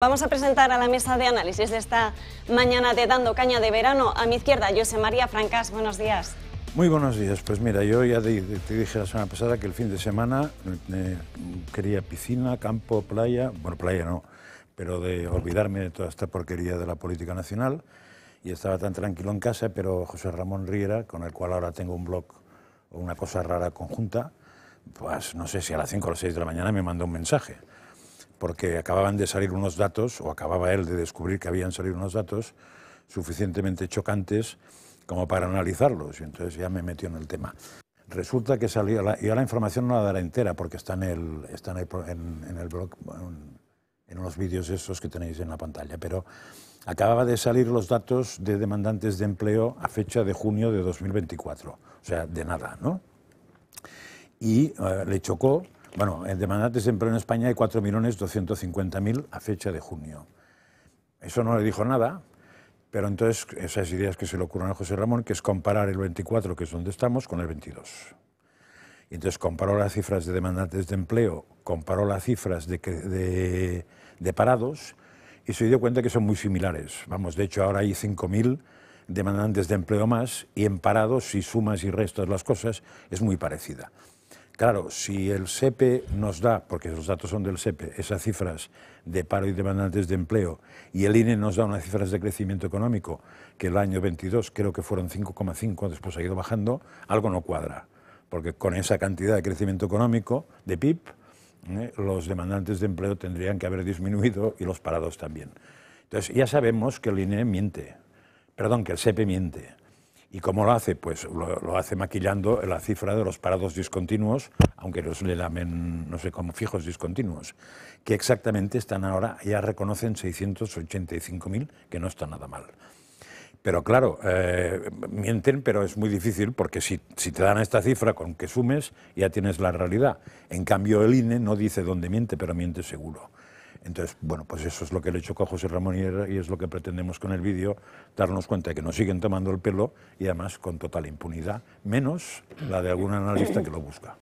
Vamos a presentar a la mesa de análisis de esta mañana de Dando Caña de Verano. A mi izquierda, José María Francas, buenos días. Muy buenos días. Pues mira, yo ya te, dije la semana pasada que el fin de semana eh, quería piscina, campo, playa, bueno, playa no, pero de olvidarme de toda esta porquería de la política nacional. Y estaba tan tranquilo en casa, pero José Ramón Riera, con el cual ahora tengo un blog, una cosa rara conjunta, pues no sé si a las 5 o las 6 de la mañana me mandó un mensaje porque acababan de salir unos datos, o acababa él de descubrir que habían salido unos datos suficientemente chocantes como para analizarlos, y entonces ya me metió en el tema. Resulta que salió, y ahora la información no la daré entera porque está en el, en, en, blog, en, vídeos esos que tenéis en la pantalla, pero acababa de salir los datos de demandantes de empleo a fecha de junio de 2024, o sea, de nada, ¿no? Y eh, le chocó bueno, el demandantes de empleo en España hay 4.250.000 a fecha de junio. Eso no le dijo nada, pero entonces esas ideas que se le ocurren a José Ramón, que es comparar el 24, que es donde estamos, con el 22. Y entonces comparó las cifras de demandantes de empleo, comparó las cifras de, parados y se dio cuenta que son muy similares. Vamos, de hecho ahora hay 5.000 demandantes de empleo más y en parados, si sumas y restas las cosas, es muy parecida. Claro, si el SEPE nos da, porque los datos son del SEPE, esas cifras de paro y demandantes de empleo, y el INE nos da unas cifras de crecimiento económico, que el año 22 creo que fueron 5,5, después ha ido bajando, algo no cuadra, porque con esa cantidad de crecimiento económico de PIB, ¿eh? los demandantes de empleo tendrían que haber disminuido y los parados también. Entonces ya sabemos que el INE miente, perdón, que el SEPE miente. ¿Y cómo lo hace? Pues lo, hace maquillando la cifra de los parados discontinuos, aunque los le llamen, no sé, como fijos discontinuos, que exactamente están ahora, ya reconocen 685.000, que no está nada mal. Pero claro, eh, mienten, pero es muy difícil porque si, te dan esta cifra con que sumes, ya tienes la realidad. En cambio, el INE no dice dónde miente, pero miente seguro. Entonces, bueno, pues eso es lo que le he hecho a José Ramón y es lo que pretendemos con el vídeo, darnos cuenta de que nos siguen tomando el pelo y además con total impunidad, menos la de algún analista que lo busca.